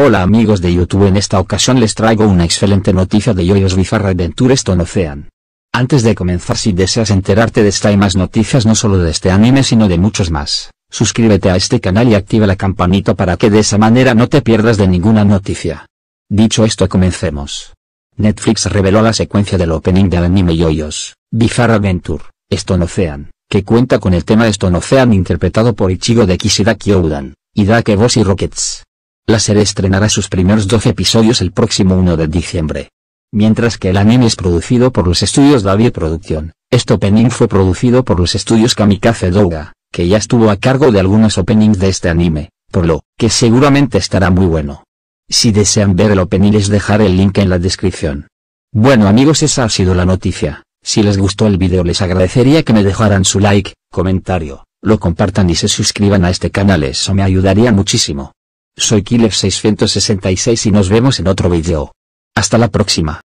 Hola amigos de YouTube en esta ocasión les traigo una excelente noticia de Yoyos Bizarre Adventure Stone Ocean. Antes de comenzar si deseas enterarte de esta y más noticias no solo de este anime sino de muchos más, suscríbete a este canal y activa la campanita para que de esa manera no te pierdas de ninguna noticia. Dicho esto comencemos. Netflix reveló la secuencia del opening del anime Yoyos, Bizarre Adventure, Stone Ocean, que cuenta con el tema Stone Ocean interpretado por Ichigo de Kishida Kyoudan, Idake Boss y Rockets. La serie estrenará sus primeros 12 episodios el próximo 1 de diciembre. Mientras que el anime es producido por los estudios David Producción, este opening fue producido por los estudios Kamikaze Douga, que ya estuvo a cargo de algunos openings de este anime, por lo que seguramente estará muy bueno. Si desean ver el opening les dejaré el link en la descripción. Bueno amigos esa ha sido la noticia, si les gustó el video les agradecería que me dejaran su like, comentario, lo compartan y se suscriban a este canal eso me ayudaría muchísimo. Soy Killer666 y nos vemos en otro video. Hasta la próxima.